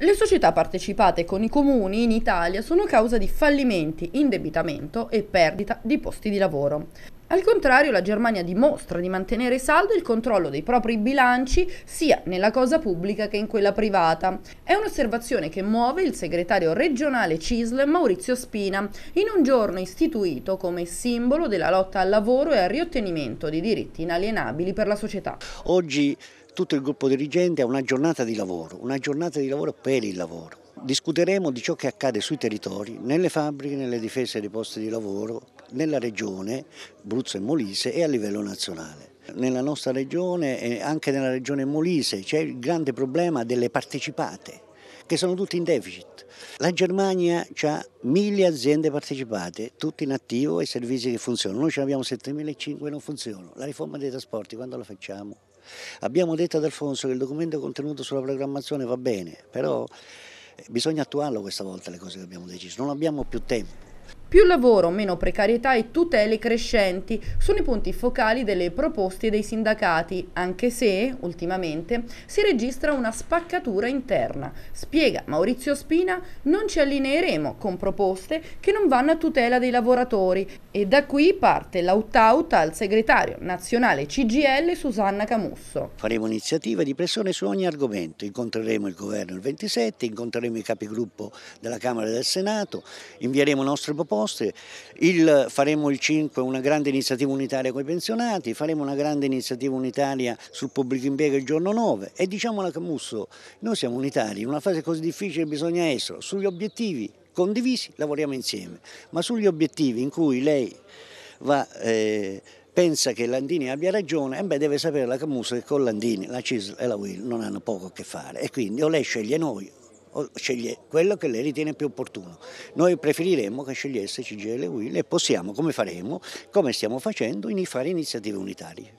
Le società partecipate con i comuni in Italia sono causa di fallimenti, indebitamento e perdita di posti di lavoro. Al contrario, la Germania dimostra di mantenere saldo il controllo dei propri bilanci sia nella cosa pubblica che in quella privata. È un'osservazione che muove il segretario regionale CISL Maurizio Spina in un giorno istituito come simbolo della lotta al lavoro e al riottenimento di diritti inalienabili per la società. Oggi tutto il gruppo dirigente ha una giornata di lavoro, una giornata di lavoro per il lavoro Discuteremo di ciò che accade sui territori, nelle fabbriche, nelle difese dei posti di lavoro, nella regione, Bruzzo e Molise e a livello nazionale. Nella nostra regione e anche nella regione Molise c'è il grande problema delle partecipate, che sono tutte in deficit. La Germania ha mille aziende partecipate, tutte in attivo e servizi che funzionano. Noi ce ne abbiamo 7.500 e non funzionano. La riforma dei trasporti, quando la facciamo? Abbiamo detto ad Alfonso che il documento contenuto sulla programmazione va bene, però... Eh, bisogna attuarlo questa volta le cose che abbiamo deciso, non abbiamo più tempo. Più lavoro, meno precarietà e tutele crescenti sono i punti focali delle proposte dei sindacati, anche se, ultimamente, si registra una spaccatura interna. Spiega Maurizio Spina, non ci allineeremo con proposte che non vanno a tutela dei lavoratori e da qui parte l'out-out al segretario nazionale CGL Susanna Camusso. Faremo iniziativa di pressione su ogni argomento, incontreremo il governo il 27, incontreremo i capigruppo della Camera e del Senato, invieremo nostre proposte proposte, il, faremo il 5 una grande iniziativa unitaria con i pensionati, faremo una grande iniziativa unitaria sul pubblico impiego il giorno 9 e diciamola Camusso, noi siamo unitari, in una fase così difficile bisogna essere, sugli obiettivi condivisi lavoriamo insieme, ma sugli obiettivi in cui lei va... Eh, pensa che Landini abbia ragione, e eh, beh, deve sapere la Camusso che con Landini la CIS e la WIL non hanno poco a che fare e quindi o lei sceglie noi sceglie quello che lei ritiene più opportuno. Noi preferiremmo che scegliesse CGL Will e possiamo, come faremo, come stiamo facendo, fare iniziative unitarie.